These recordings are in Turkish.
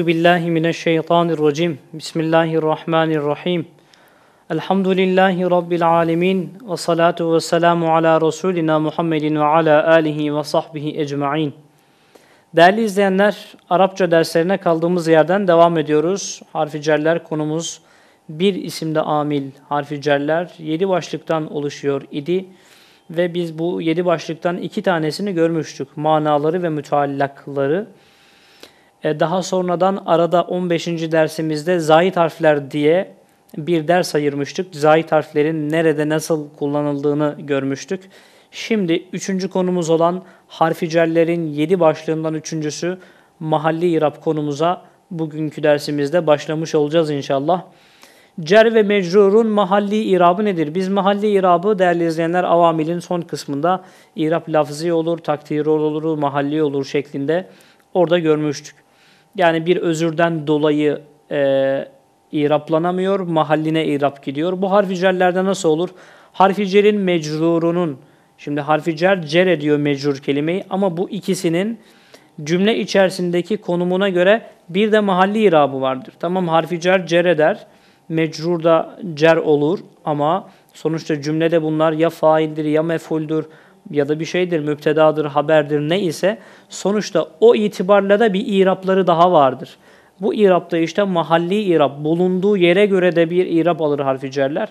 Euzu billahi mineşşeytanirracim. Bismillahirrahmanirrahim. Elhamdülillahi rabbil alamin ve salatu vesselamu ala resulina Muhammedin ve ala alihi ve sahbihi ecmaîn. Değerli izleyenler, Arapça derslerine kaldığımız yerden devam ediyoruz. Harfi cerler konumuz bir isimde amil harfi cerler 7 başlıktan oluşuyor idi ve biz bu 7 başlıktan iki tanesini görmüştük. Manaları ve müteallakları. E, daha sonradan arada 15. dersimizde zahit harfler diye bir ders ayırmıştık. Zahit harflerin nerede nasıl kullanıldığını görmüştük. Şimdi üçüncü konumuz olan harficellerin yedi başlığından üçüncüsü mahalli irap konumuza bugünkü dersimizde başlamış olacağız inşallah. Cer ve mecrurun mahalli irabı nedir? Biz mahalli irabı değerli izleyenler avamilin son kısmında irab lafzi olur, takdiri olur, mahalli olur şeklinde orada görmüştük. Yani bir özürden dolayı e, iraplanamıyor, mahalline irap gidiyor. Bu harfi cellerde nasıl olur? Harfi celin mecrurunun, şimdi harfi cel cer ediyor mecrur kelimeyi ama bu ikisinin cümle içerisindeki konumuna göre bir de mahalli irabı vardır. Tamam harfi cer cer eder, mecrur da cer olur ama sonuçta cümlede bunlar ya faildir ya mefuldür ya da bir şeydir, müptedadır, haberdir ne ise sonuçta o itibarla da bir irapları daha vardır. Bu irapta işte mahalli irap, bulunduğu yere göre de bir irap alır harfi cerler.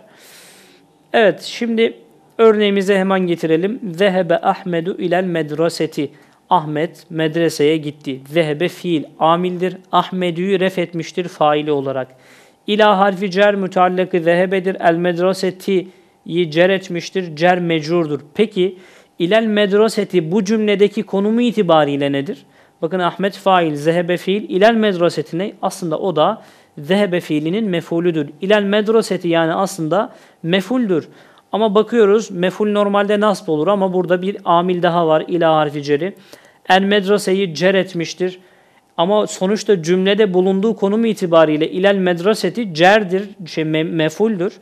Evet şimdi örneğimize hemen getirelim. Zehebe Ahmedu ilel medreseti. Ahmet medreseye gitti. Zehebe fiil amildir. Ahmedü'yü ref etmiştir faili olarak. İla harfi cer müteallakı zehebedir. El medreseti cer etmiştir. Cer mecrurdur. Peki İlel medroseti bu cümledeki konumu itibariyle nedir? Bakın Ahmet fail, zehebe fiil, ilel medrosetine aslında o da zehebe fiilinin mefulüdür. İlel medroseti yani aslında mefuldür. Ama bakıyoruz meful normalde nasb olur ama burada bir amil daha var ila harfi ceri. El medreseyi cer etmiştir. Ama sonuçta cümlede bulunduğu konum itibariyle ilel medreseti cerdir, şey, mefuldür.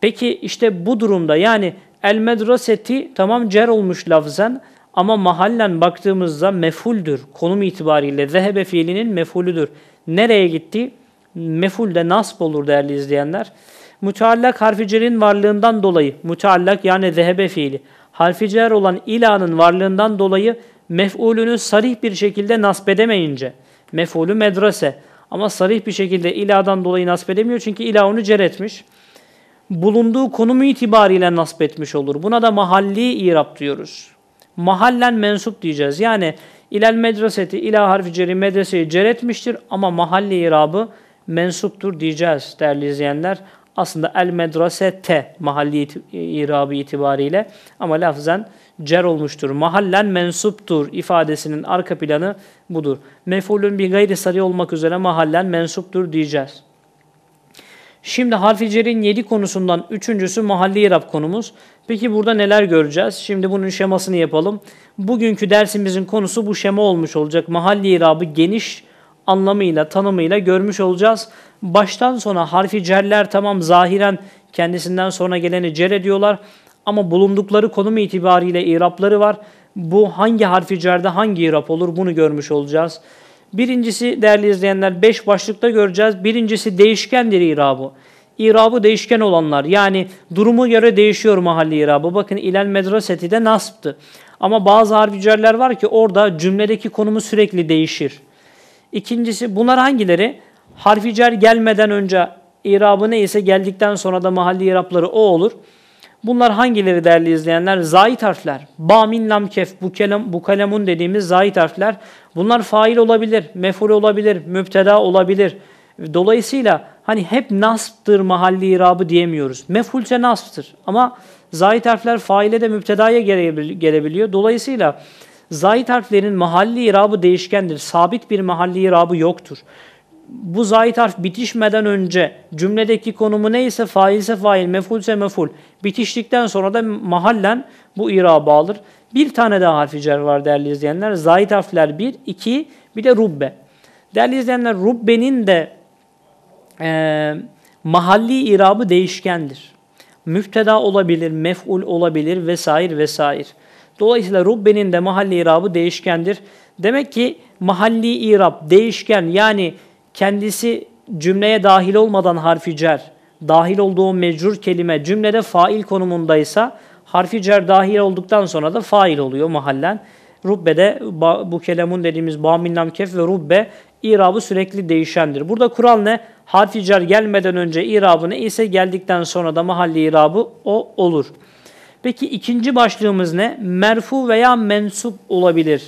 Peki işte bu durumda yani El medreseti tamam cer olmuş lafzen ama mahallen baktığımızda mefuldür. Konum itibariyle zehebe fiilinin mefulüdür. Nereye gitti? Meful de nasb olur değerli izleyenler. Müteallak harfi cerin varlığından dolayı, müteallak yani zehebe fiili, harfi cer olan ilanın varlığından dolayı mef'ulünü sarih bir şekilde nasb edemeyince, mef'ulü medrese ama sarih bir şekilde iladan dolayı nasb edemiyor çünkü ila onu cer etmiş bulunduğu konumu itibariyle nasip etmiş olur. Buna da mahalli irab diyoruz. Mahallen mensup diyeceğiz. Yani ilel medreseti ila harfi ceri medreseyi ceretmiştir ama mahalli irabı mensuptur diyeceğiz değerli izleyenler. Aslında el medresete mahalli irabı itibariyle ama lafzen cer olmuştur. Mahallen mensuptur ifadesinin arka planı budur. Mefulün bir gayri sarı olmak üzere mahallen mensuptur diyeceğiz. Şimdi harfi cerin 7 konusundan üçüncüsü mahalli irab konumuz. Peki burada neler göreceğiz? Şimdi bunun şemasını yapalım. Bugünkü dersimizin konusu bu şema olmuş olacak. Mahalli irabı geniş anlamıyla, tanımıyla görmüş olacağız. Baştan sona harfi cerler tamam zahiren kendisinden sonra geleni cer ediyorlar. Ama bulundukları konum itibariyle irapları var. Bu hangi harfi cerde hangi irap olur bunu görmüş olacağız. Birincisi değerli izleyenler 5 başlıkta göreceğiz. Birincisi değişkendir irabı. İrabı değişken olanlar yani durumu göre değişiyor mahalli irabı. Bakın ilel medreseti de nasptı Ama bazı harficerler var ki orada cümledeki konumu sürekli değişir. İkincisi bunlar hangileri? Harficer gelmeden önce irabı neyse geldikten sonra da mahalli irapları o olur. Bunlar hangileri değerli izleyenler? Zahit harfler. Ba, min, lam, kef, bu, kelam, bu kalemun dediğimiz zahit harfler. Bunlar fail olabilir, meful olabilir, müpteda olabilir. Dolayısıyla hani hep nasptır mahalli irabı diyemiyoruz. Mefulse nasptır ama zahit harfler faile de müptedaya gelebiliyor. Dolayısıyla zahit harflerin mahalli irabı değişkendir. Sabit bir mahalli irabı yoktur bu zahit harf bitişmeden önce cümledeki konumu neyse failse fail, mefulse meful. Bitiştikten sonra da mahallen bu iraba alır. Bir tane daha harfi cer var değerli izleyenler. Zahit harfler bir, iki, bir de rubbe. Değerli izleyenler rubbenin de e, mahalli irabı değişkendir. Müfteda olabilir, mef'ul olabilir vesaire vesaire. Dolayısıyla rubbenin de mahalli irabı değişkendir. Demek ki mahalli irab değişken yani kendisi cümleye dahil olmadan harfi cer, dahil olduğu mecrur kelime cümlede fail konumundaysa harfi cer dahil olduktan sonra da fail oluyor mahallen. Rubbe'de bu kelemun dediğimiz baminnam kef ve rubbe irabı sürekli değişendir. Burada kural ne? Harfi cer gelmeden önce irabı ne ise geldikten sonra da mahalli irabı o olur. Peki ikinci başlığımız ne? Merfu veya mensup olabilir.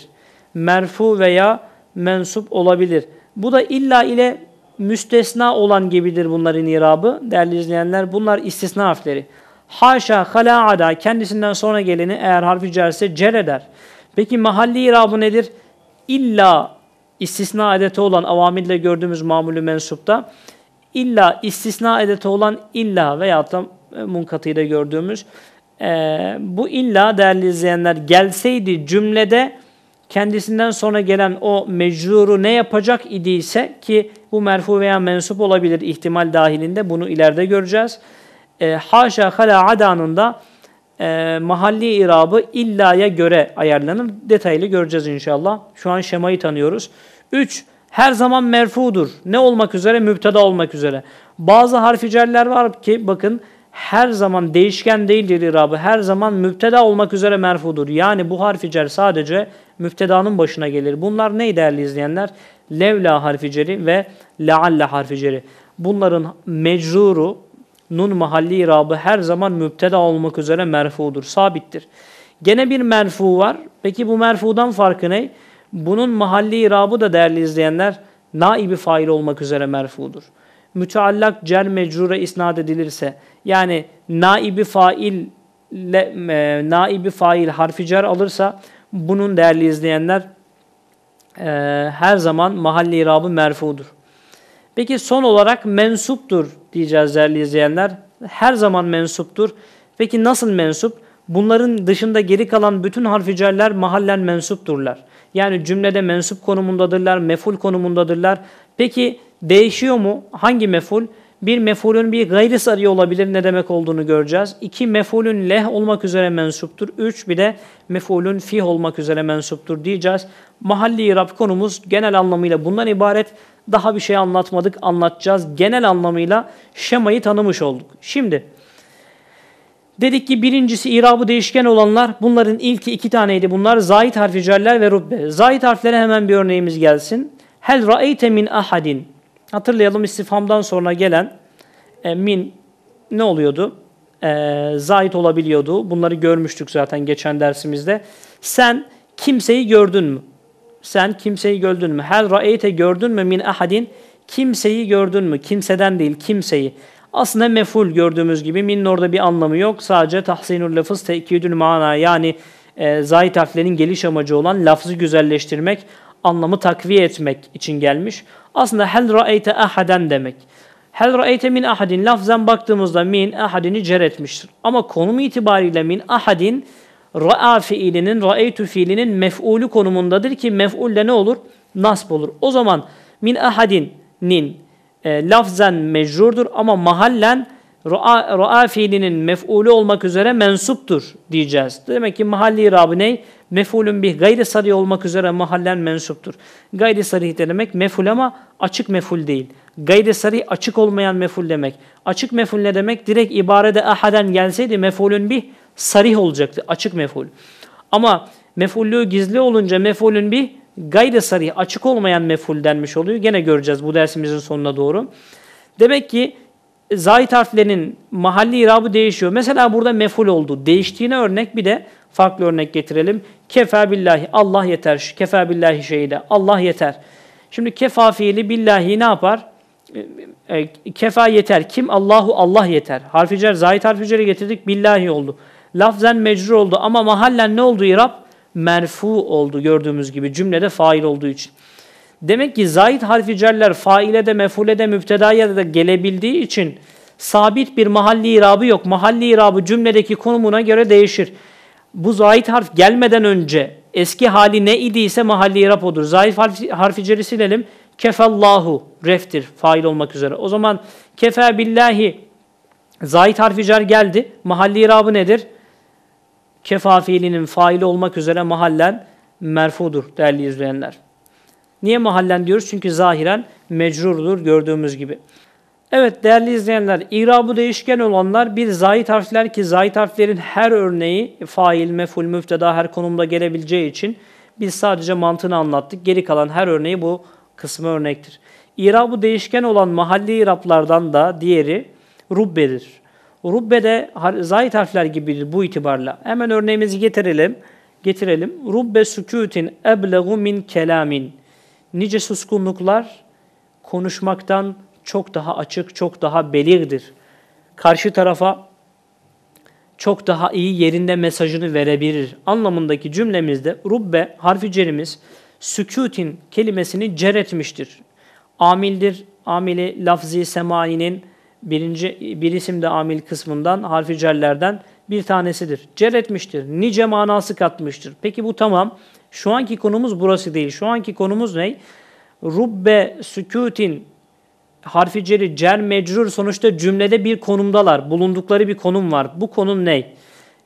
Merfu veya mensup olabilir. Bu da illa ile müstesna olan gibidir bunların irabı. Değerli izleyenler bunlar istisna harfleri. Haşa, hala'ada kendisinden sonra geleni eğer harfi cerse cer eder. Peki mahalli irabı nedir? İlla istisna edeti olan avamille gördüğümüz mamulü mensupta illa istisna edeti olan illa veya da e, munkatıyla gördüğümüz e, bu illa değerli izleyenler gelseydi cümlede kendisinden sonra gelen o meczuru ne yapacak idiyse ki bu merfu veya mensup olabilir ihtimal dahilinde bunu ileride göreceğiz. E, haşa hala adanın da e, mahalli irabı illaya göre ayarlanır. Detaylı göreceğiz inşallah. Şu an şemayı tanıyoruz. 3. Her zaman merfudur. Ne olmak üzere? Mübteda olmak üzere. Bazı harficeller var ki bakın her zaman değişken değildir irabı. Her zaman müpteda olmak üzere merfudur. Yani bu harfi cer sadece müptedanın başına gelir. Bunlar ne değerli izleyenler? Levla harfi ceri ve lealla harfi ceri. Bunların mecruru, nun mahalli irabı her zaman müpteda olmak üzere merfudur, sabittir. Gene bir merfu var. Peki bu merfudan farkı ne? Bunun mahalli irabı da değerli izleyenler naibi fail olmak üzere merfudur müteallak cer mecrure isnat edilirse yani naibi fail le, e, naibi fail harfi cer alırsa bunun değerli izleyenler e, her zaman mahalli irabı merfudur. Peki son olarak mensuptur diyeceğiz değerli izleyenler. Her zaman mensuptur. Peki nasıl mensup? Bunların dışında geri kalan bütün harfi cerler mahallen mensupturlar. Yani cümlede mensup konumundadırlar, meful konumundadırlar. Peki değişiyor mu? Hangi meful? Bir mefulün bir gayri sarı olabilir ne demek olduğunu göreceğiz. İki mefulün leh olmak üzere mensuptur. Üç bir de mefulün fih olmak üzere mensuptur diyeceğiz. Mahalli Rab konumuz genel anlamıyla bundan ibaret. Daha bir şey anlatmadık anlatacağız. Genel anlamıyla şemayı tanımış olduk. Şimdi dedik ki birincisi irabı değişken olanlar bunların ilki iki taneydi. Bunlar zahit harfi ve rubbe. Zahit harflere hemen bir örneğimiz gelsin. Hel ra'eyte min ahadin Hatırlayalım istifhamdan sonra gelen e, min ne oluyordu? E, zahit olabiliyordu. Bunları görmüştük zaten geçen dersimizde. Sen kimseyi gördün mü? Sen kimseyi gördün mü? Her ra'eyte gördün mü min ahadin? Kimseyi gördün mü? Kimseden değil, kimseyi. Aslında meful gördüğümüz gibi min orada bir anlamı yok. Sadece tahsinul lafız tekidül mana yani e, zahit harflerin geliş amacı olan lafzı güzelleştirmek anlamı takviye etmek için gelmiş. Aslında hel ra'eyte ahaden demek. Hel ra'eyte min ahadin lafzen baktığımızda min ahadini cer etmiştir. Ama konum itibariyle min ahadin ra'a fiilinin, ra'eytu fiilinin mef'ulü konumundadır ki mef'ulle ne olur? Nasb olur. O zaman min ahadinin e, lafzen mecrurdur ama mahallen Rua, rua fiilinin mef'ulü olmak üzere mensuptur diyeceğiz. Demek ki mahalli irabı ne? Mef'ulün bir gayri sarı olmak üzere mahallen mensuptur. Gayri sarih demek mef'ul ama açık mef'ul değil. Gayri sarı açık olmayan mef'ul demek. Açık mef'ul ne demek? Direkt ibarede ahaden gelseydi mef'ulün bir sarih olacaktı. Açık mef'ul. Ama mef'ullüğü gizli olunca mef'ulün bir gayri sarı açık olmayan mef'ul denmiş oluyor. Gene göreceğiz bu dersimizin sonuna doğru. Demek ki zahit harflerinin mahalli irabı değişiyor. Mesela burada meful oldu. Değiştiğine örnek bir de farklı örnek getirelim. Kefa billahi Allah yeter. Şu kefa billahi şeyde Allah yeter. Şimdi kefa fiili billahi ne yapar? E, e, kefa yeter. Kim? Allahu Allah yeter. Harficer cer, zahit getirdik. Billahi oldu. Lafzen mecrur oldu ama mahallen ne oldu irab? Merfu oldu gördüğümüz gibi cümlede fail olduğu için. Demek ki zahid harfi celler faile de mefule de müptedaya da gelebildiği için sabit bir mahalli irabı yok. Mahalli irabı cümledeki konumuna göre değişir. Bu zahid harf gelmeden önce eski hali ne idiyse mahalli irab odur. Zahid harfi, harfi ceri silelim. Kefallahu reftir fail olmak üzere. O zaman kefe billahi zahid harfi cer geldi. Mahalli irabı nedir? Kefa fiilinin faili olmak üzere mahallen merfudur değerli izleyenler. Niye mahallen diyoruz? Çünkü zahiren mecrurdur gördüğümüz gibi. Evet değerli izleyenler, irabu değişken olanlar bir zahit harfler ki zahit harflerin her örneği fail, meful, müfteda her konumda gelebileceği için biz sadece mantığını anlattık. Geri kalan her örneği bu kısmı örnektir. İrabu değişken olan mahalli iraplardan da diğeri rubbedir. Rubbe de zahit harfler gibidir bu itibarla. Hemen örneğimizi getirelim. Getirelim. Rubbe sükutin eblegu min kelamin nice suskunluklar konuşmaktan çok daha açık, çok daha belirdir. Karşı tarafa çok daha iyi yerinde mesajını verebilir anlamındaki cümlemizde rubbe harfi cerimiz sükutin kelimesini cer etmiştir. Amildir, amili lafzi semainin birinci, bir isimde amil kısmından harfi cerlerden bir tanesidir. Cer etmiştir, nice manası katmıştır. Peki bu tamam şu anki konumuz burası değil. Şu anki konumuz ne? Rubbe sükutin harfi ceri, cer, mecrur sonuçta cümlede bir konumdalar. Bulundukları bir konum var. Bu konum ne?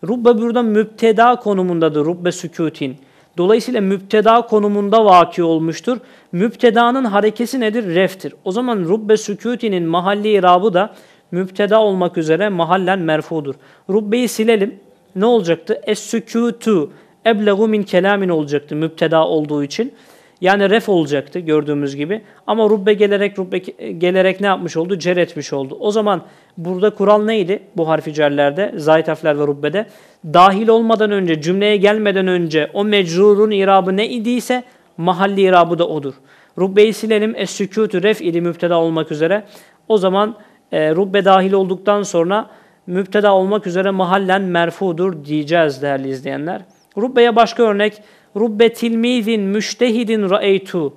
Rubbe burada müpteda konumundadır. Rubbe sükutin. Dolayısıyla müpteda konumunda vaki olmuştur. Müptedanın harekesi nedir? Ref'tir. O zaman rubbe sükutinin mahalli irabı da müpteda olmak üzere mahallen merfudur. Rubbeyi silelim. Ne olacaktı? Es-sükutu ebleğu min kelamin olacaktı müpteda olduğu için. Yani ref olacaktı gördüğümüz gibi. Ama rubbe gelerek rubbe gelerek ne yapmış oldu? Cer etmiş oldu. O zaman burada kural neydi bu harfi cerlerde, zayit harfler ve rubbede? Dahil olmadan önce, cümleye gelmeden önce o mecrurun irabı ne idiyse mahalli irabı da odur. Rubbeyi silelim. Es-sükûtü ref idi müpteda olmak üzere. O zaman e, rubbe dahil olduktan sonra müpteda olmak üzere mahallen merfudur diyeceğiz değerli izleyenler. Rubbeye başka örnek. Rubbe tilmizin müştehidin ra'eytu.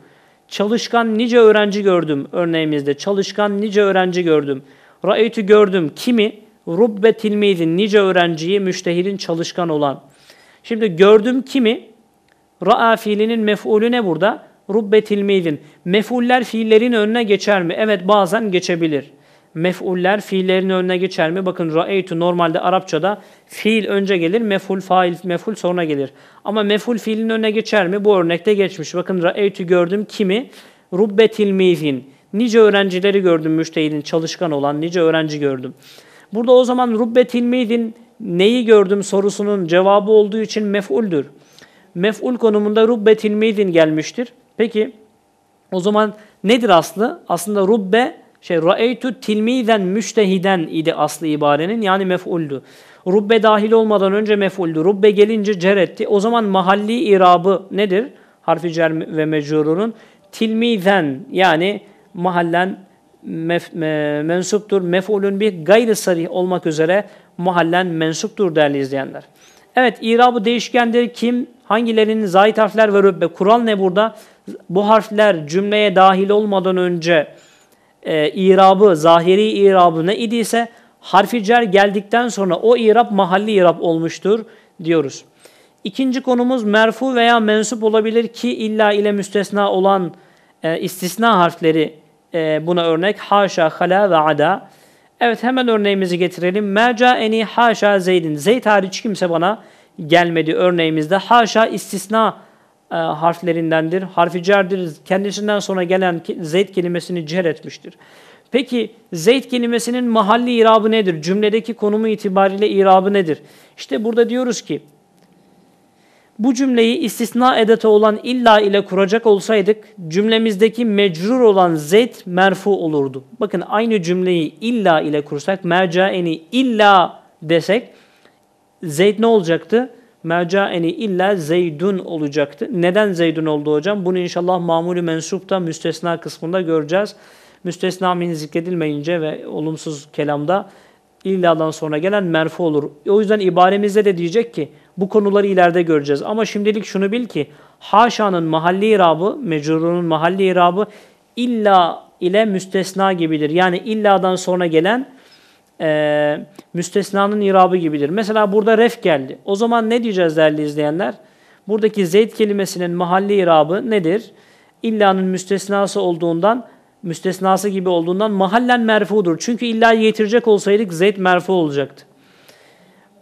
Çalışkan nice öğrenci gördüm örneğimizde. Çalışkan nice öğrenci gördüm. Ra'eytu gördüm. Kimi? Rubbe tilmizin nice öğrenciyi müştehidin çalışkan olan. Şimdi gördüm kimi? Ra'a fiilinin mef'ulü ne burada? Rubbe tilmizin. Mefuller fiillerin önüne geçer mi? Evet bazen geçebilir mef'uller fiillerin önüne geçer mi? Bakın ra'eytu normalde Arapçada fiil önce gelir, mef'ul fail mef'ul sonra gelir. Ama mef'ul fiilin önüne geçer mi? Bu örnekte geçmiş. Bakın ra'eytu gördüm kimi? Rubbetil mizin. Nice öğrencileri gördüm müştehidin çalışkan olan nice öğrenci gördüm. Burada o zaman rubbetil mizin neyi gördüm sorusunun cevabı olduğu için mef'uldür. Mef'ul konumunda rubbetil mizin gelmiştir. Peki o zaman nedir aslı? Aslında rubbe şey ra'eytu tilmi'den müştehiden idi aslı ibarenin yani mef'uldü. Rubbe dahil olmadan önce mef'uldü. Rubbe gelince ceretti. O zaman mahalli irabı nedir? Harfi cer ve mecrurunun tilmi'den yani mahallen mef, me, mensuptur. Mef'ulün bir gayri sarih olmak üzere mahallen mensuptur değerli izleyenler. Evet irabı değişkendir. Kim hangilerinin zahit harfler ve rübbe. Kural ne burada? Bu harfler cümleye dahil olmadan önce e, irabı, zahiri irabı ne idiyse harfi cer geldikten sonra o irab mahalli irab olmuştur diyoruz. İkinci konumuz merfu veya mensup olabilir ki illa ile müstesna olan e, istisna harfleri e, buna örnek. Haşa, hala ve ada. Evet hemen örneğimizi getirelim. Merca eni haşa zeydin. Zeyd hariç kimse bana gelmedi örneğimizde. Haşa istisna e, harflerindendir. Harfi cerdir. Kendisinden sonra gelen zeyt kelimesini cer etmiştir. Peki zeyt kelimesinin mahalli irabı nedir? Cümledeki konumu itibariyle irabı nedir? İşte burada diyoruz ki bu cümleyi istisna edete olan illa ile kuracak olsaydık cümlemizdeki mecrur olan zet merfu olurdu. Bakın aynı cümleyi illa ile kursak mercaeni illa desek zeyt ne olacaktı? mercaeni illa zeydun olacaktı. Neden zeydun oldu hocam? Bunu inşallah mamulü mensupta müstesna kısmında göreceğiz. Müstesna min zikredilmeyince ve olumsuz kelamda illadan sonra gelen merfu olur. O yüzden ibaremizde de diyecek ki bu konuları ileride göreceğiz. Ama şimdilik şunu bil ki haşanın mahalli irabı, mecrurunun mahalli irabı illa ile müstesna gibidir. Yani illadan sonra gelen e, müstesnanın irabı gibidir. Mesela burada ref geldi. O zaman ne diyeceğiz değerli izleyenler? Buradaki zeyd kelimesinin mahalli irabı nedir? İllanın müstesnası olduğundan müstesnası gibi olduğundan mahallen merfudur. Çünkü illa getirecek olsaydık zeyd merfu olacaktı.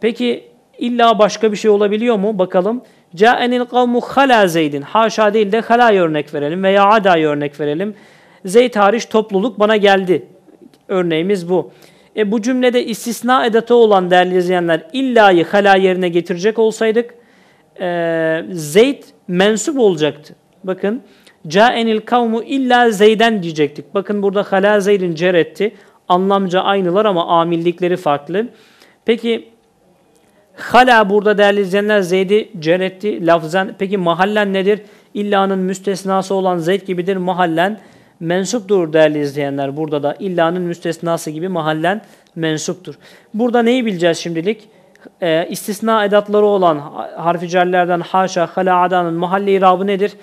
Peki illa başka bir şey olabiliyor mu? Bakalım. Câenil kavmu halâ zeydin. Haşa değil de halâya örnek verelim veya ada örnek verelim. Zeyd hariç topluluk bana geldi. Örneğimiz bu. E, bu cümlede istisna edatı olan değerli izleyenler illayı hala yerine getirecek olsaydık e, Zeyd mensup olacaktı. Bakın caenil kavmu illa Zeyden diyecektik. Bakın burada hala Zeyd'in cer etti. Anlamca aynılar ama amillikleri farklı. Peki hala burada değerli izleyenler Zeyd'i cer etti. Lafzen peki mahallen nedir? İlla'nın müstesnası olan zeyt gibidir mahallen mensuptur değerli izleyenler. Burada da illanın müstesnası gibi mahallen mensuptur. Burada neyi bileceğiz şimdilik? E, istisna edatları olan harficerlerden haşa, hala'dan mahalli irabı nedir?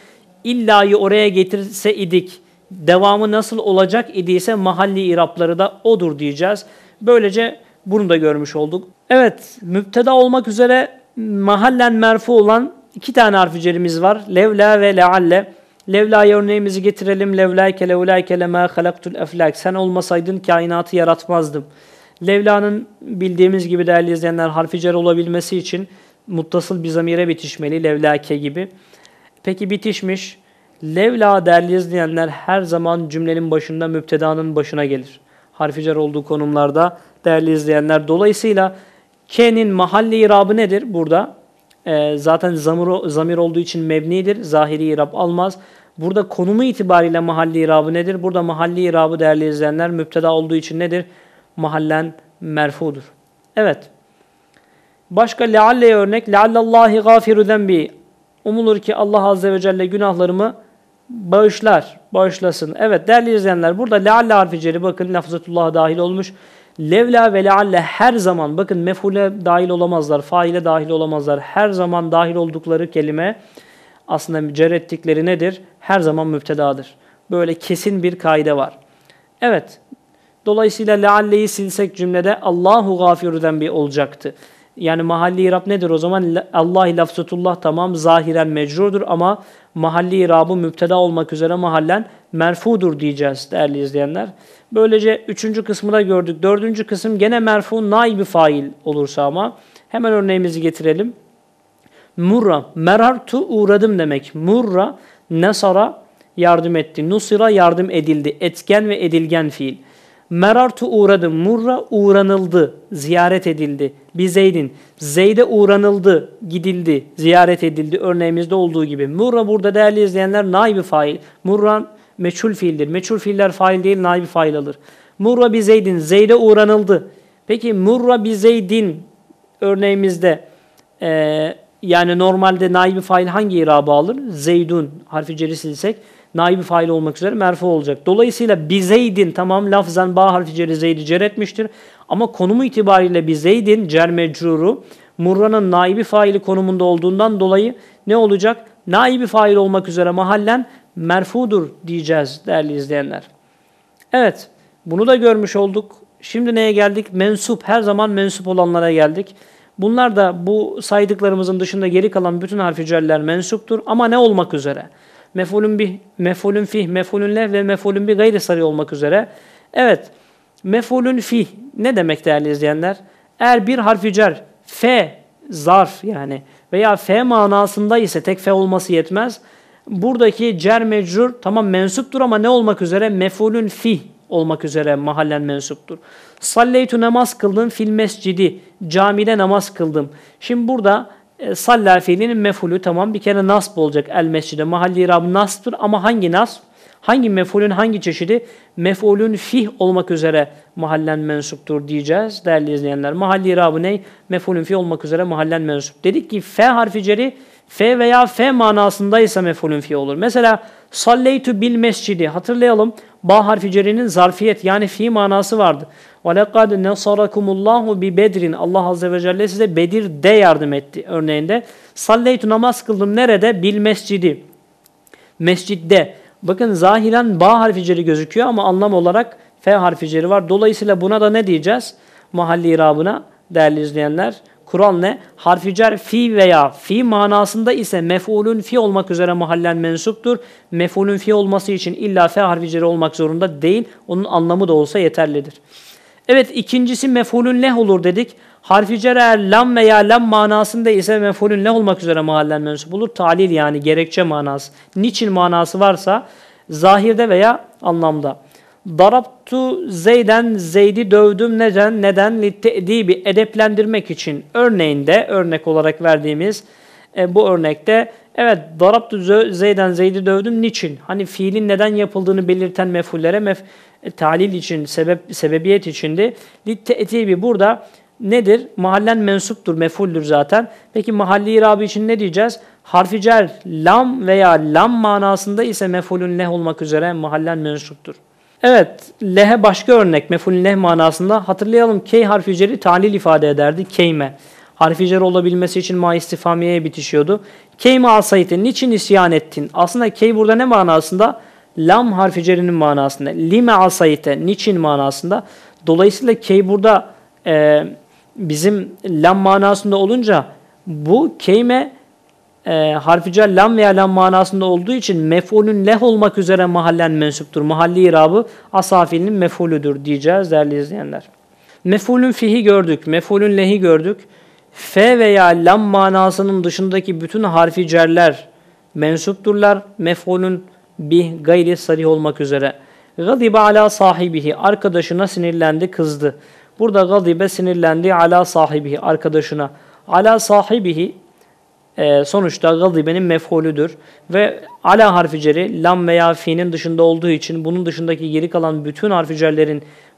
İllayı oraya getirse idik, devamı nasıl olacak idiyse mahalli irapları da odur diyeceğiz. Böylece bunu da görmüş olduk. Evet, müpteda olmak üzere mahallen merfu olan iki tane harficerimiz var. Levla ve lealle. Levlay örneğimizi getirelim. Levlayke levlayke lema halaktul eflak. Sen olmasaydın kainatı yaratmazdım. Levla'nın bildiğimiz gibi değerli izleyenler harfi cer olabilmesi için muttasıl bir zamire bitişmeli. Levlake gibi. Peki bitişmiş. Levla değerli izleyenler her zaman cümlenin başında müptedanın başına gelir. Harfi cer olduğu konumlarda değerli izleyenler. Dolayısıyla K'nin mahalli irabı nedir burada? E, zaten zamir, zamir olduğu için mebnidir. Zahiri irab almaz. Burada konumu itibariyle mahalli irabı nedir? Burada mahalli irabı değerli izleyenler müpteda olduğu için nedir? Mahallen merfudur. Evet. Başka lealleye örnek. Leallallahi gafiru zenbi. Umulur ki Allah Azze ve Celle günahlarımı bağışlar, bağışlasın. Evet değerli izleyenler burada lealle harfi ceri bakın lafzatullah dahil olmuş. Levla ve lealle her zaman bakın mefule dahil olamazlar, faile dahil olamazlar. Her zaman dahil oldukları kelime aslında mücerrettikleri nedir? Her zaman müptedadır. Böyle kesin bir kaide var. Evet. Dolayısıyla lealleyi silsek cümlede Allahu gafiruden bir olacaktı. Yani mahalli irab nedir o zaman? Allah lafzutullah tamam zahiren mecrurdur ama mahalli irabı müpteda olmak üzere mahallen merfudur diyeceğiz değerli izleyenler. Böylece üçüncü kısmı da gördük. Dördüncü kısım gene merfu naibi fail olursa ama hemen örneğimizi getirelim. Murra, merartu uğradım demek. Murra, nasara yardım etti. Nusira yardım edildi. Etken ve edilgen fiil. Merartu uğradı. Murra uğranıldı. Ziyaret edildi. Bir Zeyd'in. Zeyd'e uğranıldı. Gidildi. Ziyaret edildi. Örneğimizde olduğu gibi. Murra burada değerli izleyenler naibi fail. Murra meçhul fiildir. Meçhul fiiller fail değil naibi fail alır. Murra bi Zeyd'in. Zeyd'e uğranıldı. Peki murra bi Zeyd'in örneğimizde e, yani normalde naibi fail hangi irabı alır? Zeydun harfi ceri silsek naibi fail olmak üzere merfu olacak. Dolayısıyla bizeydin tamam lafzan ba harfi ceri zeydi cer etmiştir. Ama konumu itibariyle bizeydin cer mecruru murranın naibi faili konumunda olduğundan dolayı ne olacak? Naibi fail olmak üzere mahallen merfudur diyeceğiz değerli izleyenler. Evet bunu da görmüş olduk. Şimdi neye geldik? Mensup her zaman mensup olanlara geldik. Bunlar da bu saydıklarımızın dışında geri kalan bütün harficerler celler mensuptur ama ne olmak üzere? mefulün bi, mefulün fih, mefulün le ve mefulün bi gayri sarı olmak üzere. Evet, mefulün fih ne demek değerli izleyenler? Eğer bir harfi cer, f zarf yani veya f manasında ise tek f olması yetmez. Buradaki cer mecrur tamam mensuptur ama ne olmak üzere? Mefulün fih olmak üzere mahallen mensuptur. Salleytu namaz kıldım fil mescidi. Camide namaz kıldım. Şimdi burada e, salla fiilinin mefulü tamam bir kere nasb olacak el mescide. Mahalli irab nasb'tır ama hangi nasb? Hangi mefulün hangi çeşidi? Mefulün fih olmak üzere mahallen mensuptur diyeceğiz değerli izleyenler. Mahalli irab ney Mefulün fih olmak üzere mahallen mensup. Dedik ki f harfi ceri F veya F manasındaysa mefulün fi olur. Mesela salleytu bil mescidi hatırlayalım. Ba harfi cerinin zarfiyet yani fi manası vardı. وَلَقَدْ نَصَرَكُمُ اللّٰهُ بِبَدْرٍ Allah Azze ve Celle size Bedir'de yardım etti örneğinde. Salleytu namaz kıldım nerede? Bil mescidi. Mescidde. Bakın zahiren ba harficeri gözüküyor ama anlam olarak f harficeri var. Dolayısıyla buna da ne diyeceğiz? Mahalli irabına değerli izleyenler. Kur'an ne? Harficer fi veya fi manasında ise mef'ulün fi olmak üzere mahallen mensuptur. Mef'ulün fi olması için illa fe harficeri olmak zorunda değil. Onun anlamı da olsa yeterlidir. Evet ikincisi mefulün leh olur dedik. Harfi cer eğer lam veya lam manasında ise mefulün leh olmak üzere mahallen mensup olur. Talil yani gerekçe manası. Niçin manası varsa zahirde veya anlamda. Daraptu zeyden zeydi dövdüm neden neden li te'dibi edeplendirmek için örneğinde örnek olarak verdiğimiz e, bu örnekte evet daraptu zeyden zeydi dövdüm niçin? Hani fiilin neden yapıldığını belirten mefullere mef e, talil için, sebep, sebebiyet içindi. Littetibi burada nedir? Mahallen mensuptur, mefuldür zaten. Peki mahalli irabi için ne diyeceğiz? Harfi cer, lam veya lam manasında ise mefulün leh olmak üzere mahallen mensuptur. Evet, lehe başka örnek, mefulün leh manasında. Hatırlayalım, key harfi ceri talil ifade ederdi, keyme. Harfi cer olabilmesi için ma istifamiyeye bitişiyordu. Keyme alsaydın, niçin isyan ettin? Aslında key burada ne manasında? lam harfi cerinin manasında, lime asayite niçin manasında. Dolayısıyla key burada e, bizim lam manasında olunca bu keyme e, harfi cer lam veya lam manasında olduğu için mef'ulün leh olmak üzere mahallen mensuptur. Mahalli irabı asafilinin mef'ulüdür diyeceğiz değerli izleyenler. Mef'ulün fihi gördük, mef'ulün lehi gördük. F veya lam manasının dışındaki bütün harfi cerler mensupturlar. Mef'ulün bih gayri sarih olmak üzere. Gadibe ala sahibihi arkadaşına sinirlendi, kızdı. Burada gadibe sinirlendi ala sahibihi arkadaşına. Ala sahibihi e, sonuçta gadibenin mef'ulüdür ve ala harficeri lam veya fi'nin dışında olduğu için bunun dışındaki geri kalan bütün harfi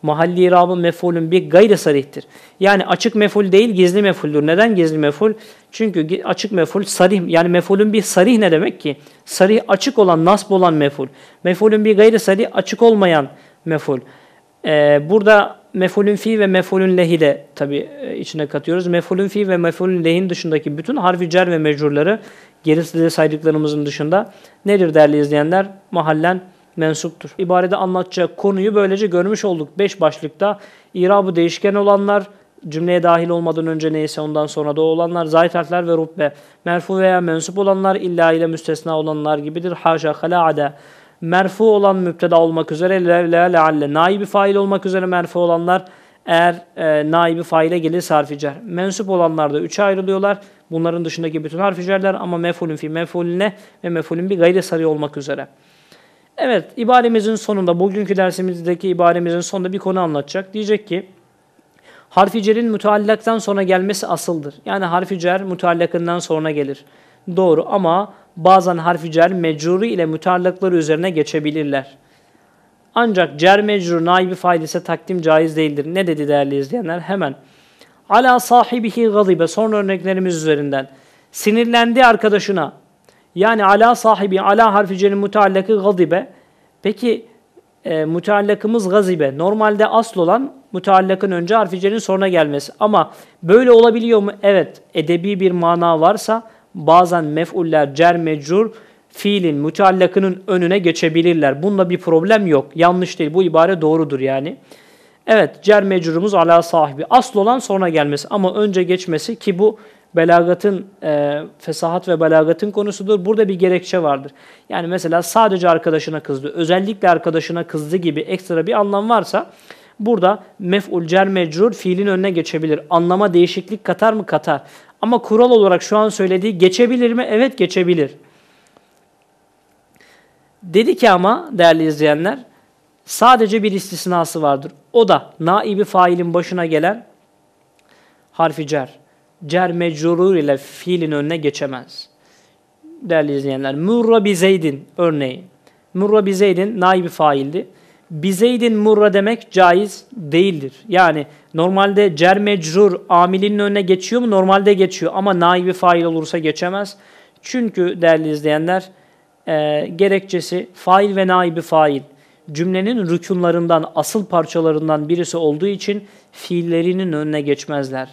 mahalli irabı mefulün bir gayri sarihtir. Yani açık meful değil gizli mefuldür. Neden gizli meful? Çünkü açık meful sarih yani mefulün bir sarih ne demek ki? Sarih açık olan, nasb olan meful. Mefulün bir gayri sarih açık olmayan meful. Ee, burada mefulün fi ve mefulün lehi de tabi e, içine katıyoruz. Mefulün fi ve mefulün lehin dışındaki bütün harfi cer ve mecurları gerisi saydıklarımızın dışında nedir değerli izleyenler? Mahallen mensuptur. İbarede anlatacak konuyu böylece görmüş olduk. Beş başlıkta irabı değişken olanlar, cümleye dahil olmadan önce neyse ondan sonra da olanlar, zayıf harfler ve rubbe, merfu veya mensup olanlar, illa ile müstesna olanlar gibidir. Haşa hala'ade. Merfu olan müpteda olmak üzere, le, le, lealle, naibi fail olmak üzere merfu olanlar, eğer e, naibi faile gelirse harficer. Mensup olanlar da üçe ayrılıyorlar. Bunların dışındaki bütün harficerler ama mefulün fi mefulüne ve mefulün bir gayri sarı olmak üzere. Evet, ibaremizin sonunda, bugünkü dersimizdeki ibaremizin sonunda bir konu anlatacak. Diyecek ki, harfi cerin müteallaktan sonra gelmesi asıldır. Yani harfi cer müteallakından sonra gelir. Doğru ama bazen harfi cer mecruri ile müteallakları üzerine geçebilirler. Ancak cer mecrur naibi failise takdim caiz değildir. Ne dedi değerli izleyenler? Hemen. Ala sahibihi gazibe. Son örneklerimiz üzerinden. Sinirlendi arkadaşına. Yani ala sahibi, ala harfi cer'in mutallakı gazibe. Peki e, mutallakımız gazibe. Normalde asıl olan mutallakın önce harfi cer'in sonra gelmesi. Ama böyle olabiliyor mu? Evet. Edebi bir mana varsa bazen mef'uller cer mecrur fiilin mutallakının önüne geçebilirler. Bunda bir problem yok. Yanlış değil. Bu ibare doğrudur yani. Evet cer mecrurumuz ala sahibi. Asıl olan sonra gelmesi ama önce geçmesi ki bu belagatın, e, fesahat ve belagatın konusudur. Burada bir gerekçe vardır. Yani mesela sadece arkadaşına kızdı, özellikle arkadaşına kızdı gibi ekstra bir anlam varsa burada mef'ul cer mecrur fiilin önüne geçebilir. Anlama değişiklik katar mı? Katar. Ama kural olarak şu an söylediği geçebilir mi? Evet geçebilir. Dedi ki ama değerli izleyenler sadece bir istisnası vardır. O da naibi failin başına gelen harfi cer cer mecrur ile fiilin önüne geçemez. Değerli izleyenler, murra bi zeydin örneği. Murra bi zeydin naibi faildi. Bi zeydin murra demek caiz değildir. Yani normalde cer mecrur amilinin önüne geçiyor mu? Normalde geçiyor ama naibi fail olursa geçemez. Çünkü değerli izleyenler, e, gerekçesi fail ve naibi fail cümlenin rükunlarından, asıl parçalarından birisi olduğu için fiillerinin önüne geçmezler.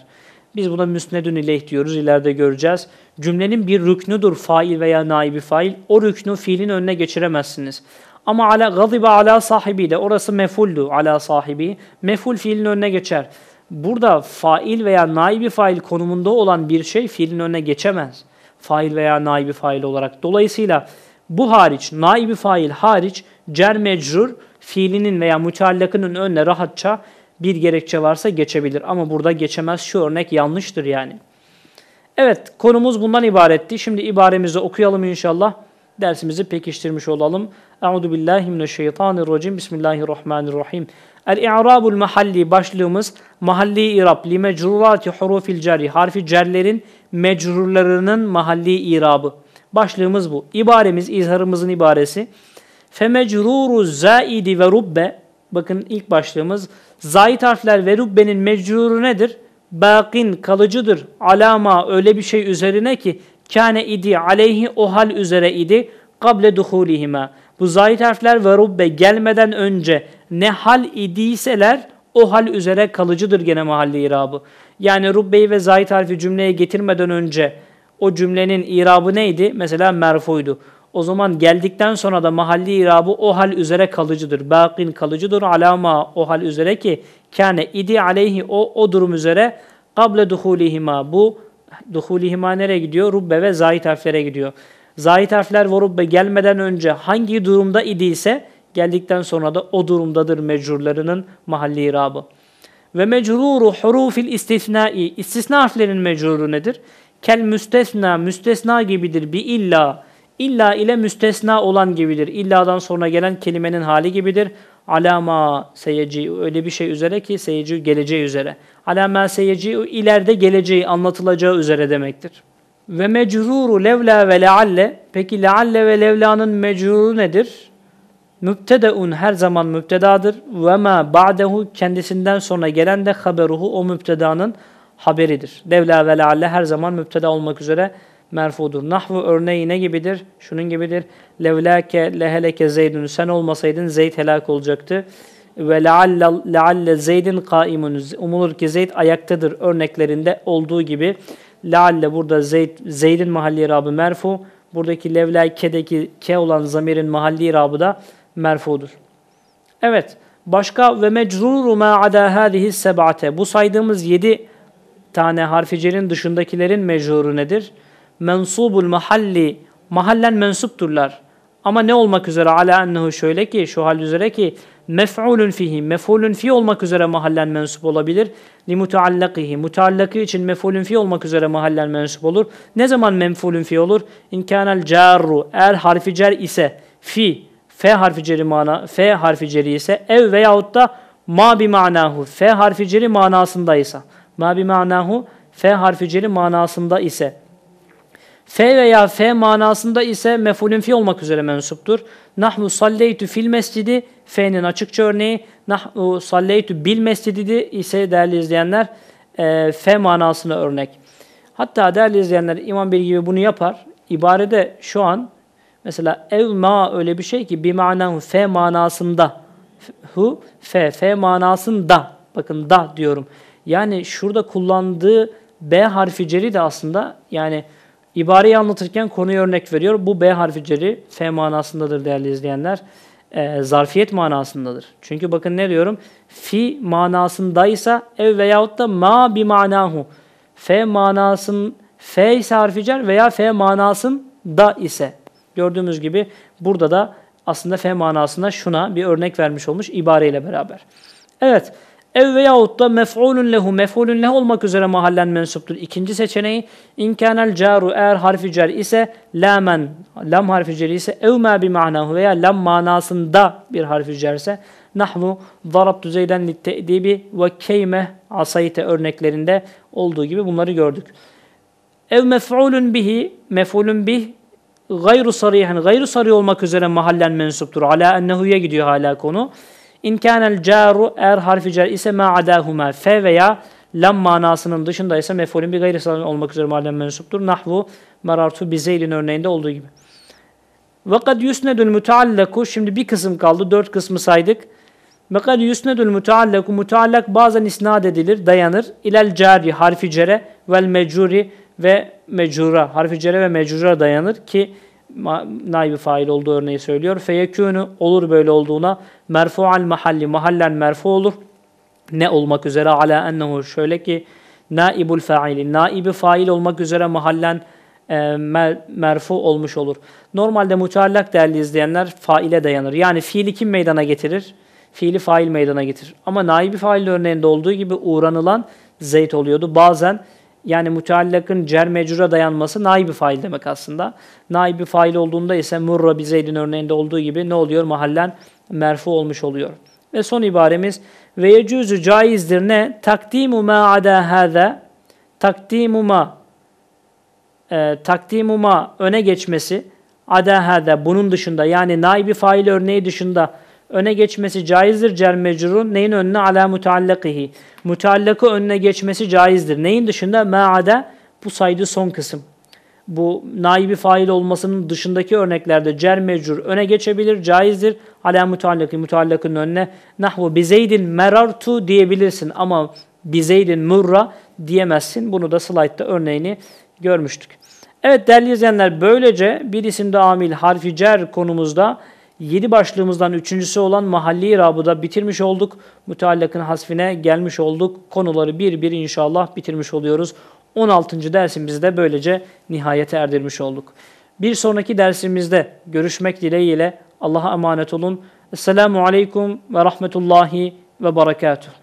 Biz buna müsnedün ileyh diyoruz. İleride göreceğiz. Cümlenin bir rüknüdür fail veya naibi fail. O rüknü fiilin önüne geçiremezsiniz. Ama ala gazibe ala sahibi de orası mefuldu ala sahibi. Meful fiilin önüne geçer. Burada fail veya naibi fail konumunda olan bir şey fiilin önüne geçemez. Fail veya naibi fail olarak. Dolayısıyla bu hariç, naibi fail hariç cer mecrur fiilinin veya müteallakının önüne rahatça bir gerekçe varsa geçebilir ama burada geçemez şu örnek yanlıştır yani. Evet konumuz bundan ibaretti. Şimdi ibaremizi okuyalım inşallah. Dersimizi pekiştirmiş olalım. Euzu billahi mineşşeytanirracim. Bismillahirrahmanirrahim. El-i'rabul mahalli başlığımız mahalli irab li mecrurati hurufil cari harfi cerlerin mecrurlarının mahalli irabı. Başlığımız bu. İbaremiz izharımızın ibaresi. Fe mecruru zaidi ve rubbe bakın ilk başlığımız Zahit harfler ve rubbenin meczuru nedir? Bakin kalıcıdır. Alama öyle bir şey üzerine ki kâne idi aleyhi o hal üzere idi kable duhulihime. Bu zahit harfler ve rubbe gelmeden önce ne hal idiyseler o hal üzere kalıcıdır gene mahalli irabı. Yani rubbeyi ve zahit harfi cümleye getirmeden önce o cümlenin irabı neydi? Mesela merfuydu. O zaman geldikten sonra da mahalli irabı o hal üzere kalıcıdır. Bakin kalıcıdır alama o hal üzere ki kâne idi aleyhi o o durum üzere kable duhulihima bu duhulihima nereye gidiyor? Rubbe ve zahit harflere gidiyor. Zahit harfler ve rubbe gelmeden önce hangi durumda idiyse geldikten sonra da o durumdadır mecrurlarının mahalli irabı. Ve mecruru hurufil istisnai istisna harflerin mecruru nedir? Kel müstesna müstesna gibidir bi illa İlla ile müstesna olan gibidir. İlladan sonra gelen kelimenin hali gibidir. Alama seyeci öyle bir şey üzere ki seyeci geleceği üzere. Alama seyeci ileride geleceği anlatılacağı üzere demektir. Ve mecruru levla ve lealle. Peki lealle ve levlanın mecruru nedir? Mübtedeun her zaman mübtedadır. Ve ma ba'dehu kendisinden sonra gelen de haberuhu o mübtedanın haberidir. Levla ve lealle her zaman mübteda olmak üzere merfudur. Nahvu örneği ne gibidir? Şunun gibidir. Levlake leheleke zeydün. Sen olmasaydın Zeyd helak olacaktı. Ve lealle zeydin kaimun. Umulur ki Zeyd ayaktadır örneklerinde olduğu gibi. Lealle burada Zeyd, Zeyd'in mahalli rabı merfu. Buradaki levlake'deki ke olan zamirin mahalli rabı da merfudur. Evet. Başka ve meczuru ma ada hadihi seb'ate. Bu saydığımız yedi tane harfi dışındakilerin meczuru nedir? mensubul mahalli mahallen mensupturlar. Ama ne olmak üzere? Ala ennehu şöyle ki, şu hal üzere ki mef'ulun fihi, mef'ulun fi olmak üzere mahallen mensup olabilir. Li muteallakihi, muteallakı için mef'ulun fi olmak üzere mahallen mensup olur. Ne zaman mef'ulun fi olur? İn İnkânel carru, eğer harfi cer ise fi, f harfi ceri mana, f harfi ceri ise ev veyahut da ma bi manahu, f harfi ceri ise Ma bi manahu, f harfi ceri manasında ise. F veya F manasında ise mefulün fi olmak üzere mensuptur. Nahmu salleytu fil mescidi F'nin açıkça örneği. Nahmu salleytu bil mescidi ise değerli izleyenler e, F manasına örnek. Hatta değerli izleyenler İmam Bey gibi bunu yapar. İbarede şu an mesela ev ma öyle bir şey ki bir manahu F manasında hu F F manasında bakın da diyorum. Yani şurada kullandığı B harfi ceri de aslında yani İbareyi anlatırken konuyu örnek veriyor. Bu B harfi ceri F manasındadır değerli izleyenler. E, zarfiyet manasındadır. Çünkü bakın ne diyorum? Fi manasındaysa ev veyahut da ma bi manahu. F manasın F ise harfi cer veya F manasın da ise. Gördüğümüz gibi burada da aslında F manasında şuna bir örnek vermiş olmuş ibareyle beraber. Evet. Ev veyahut da mef'ulun lehu, mef'ulun lehu olmak üzere mahallen mensuptur. İkinci seçeneği inkânel caru eğer harfi cer ise lamen, lam harfi cer ise evmâ bi manahu veya lam manasında bir harfi ise. nahvu darab düzeyden litte'dibi ve keyme asayite örneklerinde olduğu gibi bunları gördük. Ev mef'ulun bihi, mef'ulun bih gayru yani gayru sarı olmak üzere mahallen mensuptur. Ala ennehu'ya gidiyor hala konu. İn İnkânel caru er harfi cer ise ma adâhuma fe veya lam manasının dışında ise mef'ulün bir gayri salim olmak üzere mahallen mensuptur. Nahvu merartu bizeylin örneğinde olduğu gibi. Ve kad yusnedül müteallaku şimdi bir kısım kaldı. Dört kısmı saydık. Ve kad yusnedül müteallaku müteallak bazen isnat edilir, dayanır. İlel cari harfi cere vel mecuri ve mecura harfi cere ve mecura dayanır ki naibi fail olduğu örneği söylüyor. Feyekûnü olur böyle olduğuna merfu'al mahalli mahallen merfu olur. Ne olmak üzere ala ennehu şöyle ki naibul faili naibi fail olmak üzere mahallen e, merfu olmuş olur. Normalde mutallak değerli izleyenler faile dayanır. Yani fiili kim meydana getirir? Fiili fail meydana getirir. Ama naibi fail örneğinde olduğu gibi uğranılan zeyt oluyordu. Bazen yani müteallakın cer mecrura dayanması naibi fail demek aslında. Naibi fail olduğunda ise murra bizeydin örneğinde olduğu gibi ne oluyor? Mahallen merfu olmuş oluyor. Ve son ibaremiz ve yecüzü caizdir ne? Takdimu ma ada hâze takdimu ma e, takdimu ma öne geçmesi ada hâze bunun dışında yani naibi fail örneği dışında öne geçmesi caizdir cel mecrurun. Neyin önüne? Ala mutaallakihi. Mutaallakı önüne geçmesi caizdir. Neyin dışında? Ma'ade bu saydığı son kısım. Bu naibi fail olmasının dışındaki örneklerde cer mecrur öne geçebilir, caizdir. Ala mutaallaki, mutaallakın önüne nahvu bizeydin merartu diyebilirsin ama bizeydin murra diyemezsin. Bunu da slaytta örneğini görmüştük. Evet değerli izleyenler böylece bir isimde amil harfi cer konumuzda yedi başlığımızdan üçüncüsü olan mahalli rabıda bitirmiş olduk. Müteallakın hasfine gelmiş olduk. Konuları bir bir inşallah bitirmiş oluyoruz. 16. dersimizi de böylece nihayete erdirmiş olduk. Bir sonraki dersimizde görüşmek dileğiyle Allah'a emanet olun. Esselamu Aleyküm ve Rahmetullahi ve Berekatuhu.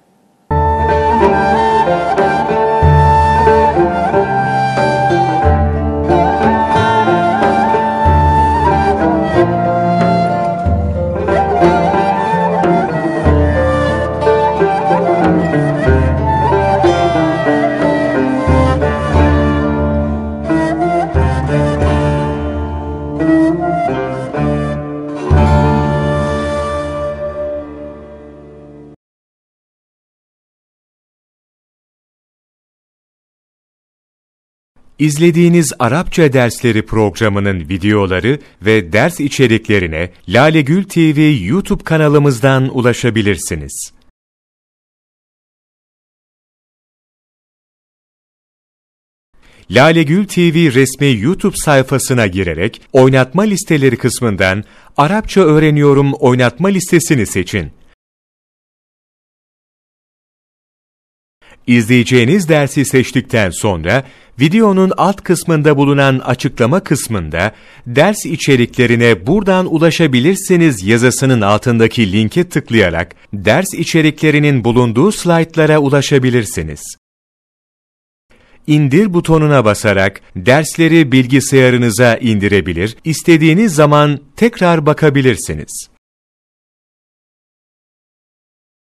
İzlediğiniz Arapça dersleri programının videoları ve ders içeriklerine Lale Gül TV YouTube kanalımızdan ulaşabilirsiniz. Lale Gül TV resmi YouTube sayfasına girerek oynatma listeleri kısmından Arapça öğreniyorum oynatma listesini seçin. İzleyeceğiniz dersi seçtikten sonra videonun alt kısmında bulunan açıklama kısmında ders içeriklerine buradan ulaşabilirsiniz yazısının altındaki linke tıklayarak ders içeriklerinin bulunduğu slaytlara ulaşabilirsiniz. İndir butonuna basarak dersleri bilgisayarınıza indirebilir, istediğiniz zaman tekrar bakabilirsiniz.